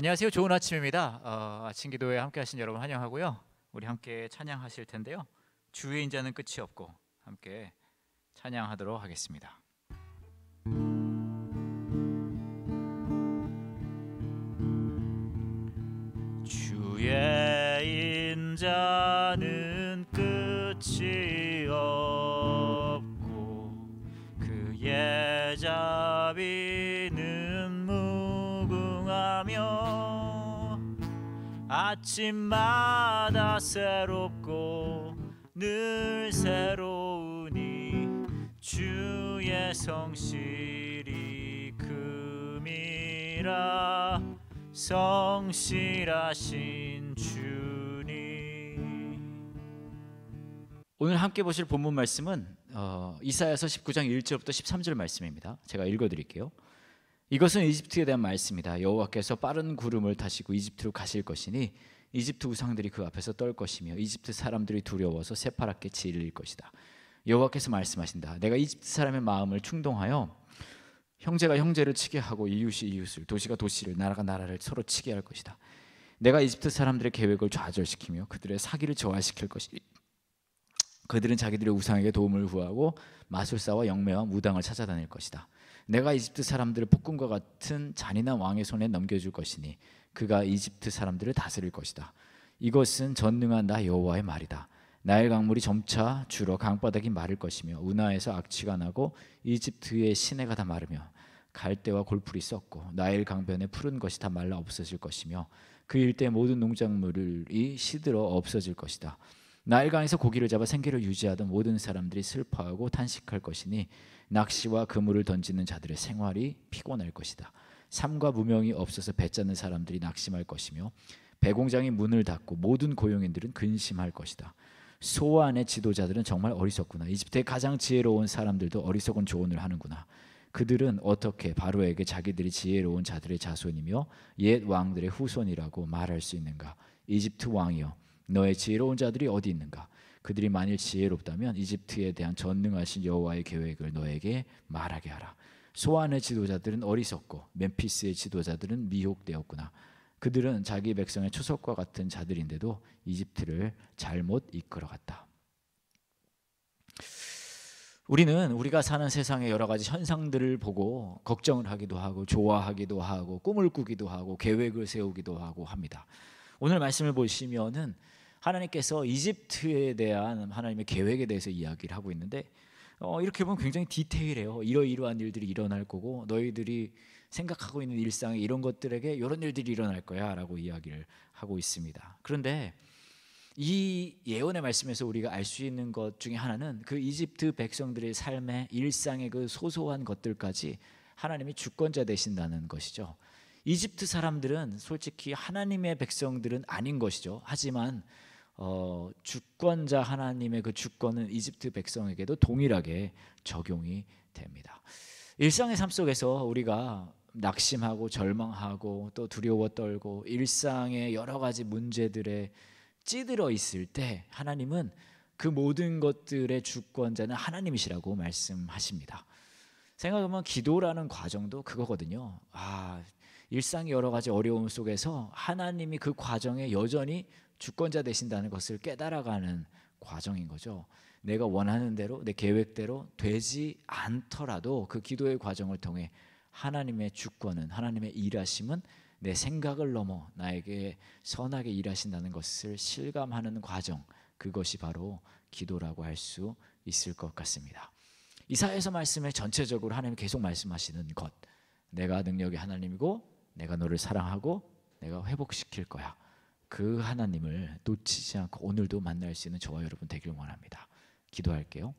안녕하세요. 좋은 아침입니다. 어, 아침 기도에 함께 하신 여러분 환영하고요. 우리 함께 찬양하실 텐데요. 주의 인자는 끝이 없고 함께 찬양하도록 하겠습니다. 주의 인자는 끝이 없고 그의 자비 아침마다 새롭고 늘 새로우니 주의 성실이 금이라 성실하신 주님 오늘 함께 보실 본문 말씀은 어, 이사야서 19장 1절부터 13절 말씀입니다. 제가 읽어드릴게요. 이것은 이집트에 대한 말씀이다. 여호와께서 빠른 구름을 타시고 이집트로 가실 것이니 이집트 우상들이 그 앞에서 떨 것이며 이집트 사람들이 두려워서 새파랗게 질릴 것이다. 여호와께서 말씀하신다. 내가 이집트 사람의 마음을 충동하여 형제가 형제를 치게 하고 이웃이 이웃을 도시가 도시를 나라가 나라를 서로 치게 할 것이다. 내가 이집트 사람들의 계획을 좌절시키며 그들의 사기를 저하시킬 것이, 그들은 자기들의 우상에게 도움을 구하고 마술사와 영매와 무당을 찾아다닐 것이다. 내가 이집트 사람들을 폭군과 같은 잔인한 왕의 손에 넘겨줄 것이니 그가 이집트 사람들을 다스릴 것이다. 이것은 전능한 나 여호와의 말이다. 나일 강물이 점차 줄어 강바닥이 마를 것이며 운하에서 악취가 나고 이집트의 시내가 다 마르며 갈대와 골풀이 썩고 나일 강변의 푸른 것이 다 말라 없어질 것이며 그 일대 모든 농작물이 시들어 없어질 것이다. 나일강에서 고기를 잡아 생계를 유지하던 모든 사람들이 슬퍼하고 탄식할 것이니 낚시와 그물을 던지는 자들의 생활이 피곤할 것이다. 삶과 무명이 없어서 배 짜는 사람들이 낙심할 것이며 배공장이 문을 닫고 모든 고용인들은 근심할 것이다. 소환의 지도자들은 정말 어리석구나. 이집트의 가장 지혜로운 사람들도 어리석은 조언을 하는구나. 그들은 어떻게 바로에게 자기들이 지혜로운 자들의 자손이며 옛 왕들의 후손이라고 말할 수 있는가? 이집트 왕이여 너의 지혜로운 자들이 어디 있는가? 그들이 만일 지혜롭다면 이집트에 대한 전능하신 여호와의 계획을 너에게 말하게 하라. 소환의 지도자들은 어리석고 멤피스의 지도자들은 미혹되었구나. 그들은 자기 백성의 초석과 같은 자들인데도 이집트를 잘못 이끌어갔다. 우리는 우리가 사는 세상의 여러 가지 현상들을 보고 걱정을 하기도 하고 좋아하기도 하고 꿈을 꾸기도 하고 계획을 세우기도 하고 합니다. 오늘 말씀을 보시면은 하나님께서 이집트에 대한 하나님의 계획에 대해서 이야기를 하고 있는데 어, 이렇게 보면 굉장히 디테일해요. 이러이러한 일들이 일어날 거고 너희들이 생각하고 있는 일상 이런 것들에게 이런 일들이 일어날 거야라고 이야기를 하고 있습니다. 그런데 이 예언의 말씀에서 우리가 알 수 있는 것 중에 하나는 그 이집트 백성들의 삶의 일상의 그 소소한 것들까지 하나님이 주권자 되신다는 것이죠. 이집트 사람들은 솔직히 하나님의 백성들은 아닌 것이죠. 하지만 어, 주권자 하나님의 그 주권은 이집트 백성에게도 동일하게 적용이 됩니다. 일상의 삶 속에서 우리가 낙심하고 절망하고 또 두려워 떨고 일상의 여러 가지 문제들에 찌들어 있을 때 하나님은 그 모든 것들의 주권자는 하나님이시라고 말씀하십니다. 생각하면 기도라는 과정도 그거거든요. 아, 일상의 여러 가지 어려움 속에서 하나님이 그 과정에 여전히 주권자 되신다는 것을 깨달아가는 과정인 거죠. 내가 원하는 대로 내 계획대로 되지 않더라도 그 기도의 과정을 통해 하나님의 주권은 하나님의 일하심은 내 생각을 넘어 나에게 선하게 일하신다는 것을 실감하는 과정 그것이 바로 기도라고 할 수 있을 것 같습니다. 이사에서 말씀에 전체적으로 하나님 계속 말씀하시는 것 내가 능력의 하나님이고 내가 너를 사랑하고 내가 회복시킬 거야. 그 하나님을 놓치지 않고 오늘도 만날 수 있는 저와 여러분 되길 원합니다. 기도할게요.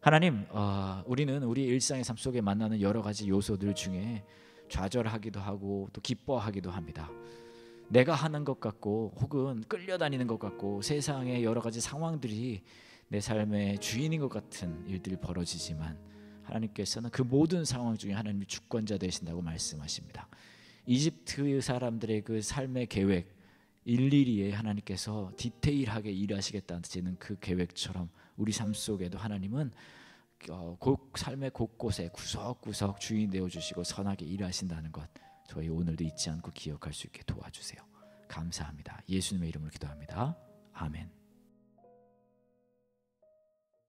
하나님, 어, 우리는 우리 일상의 삶 속에 만나는 여러 가지 요소들 중에 좌절하기도 하고 또 기뻐하기도 합니다. 내가 하는 것 같고 혹은 끌려다니는 것 같고 세상의 여러 가지 상황들이 내 삶의 주인인 것 같은 일들이 벌어지지만 하나님께서는 그 모든 상황 중에 하나님이 주권자 되신다고 말씀하십니다. 이집트 사람들의 그 삶의 계획 일일이 하나님께서 디테일하게 일하시겠다는 그 계획처럼 우리 삶 속에도 하나님은 곡, 어, 삶의 곳곳에 구석구석 주인 되어 주시고 선하게 일하신다는 것 저희 오늘도 잊지 않고 기억할 수 있게 도와주세요. 감사합니다. 예수님의 이름으로 기도합니다. 아멘.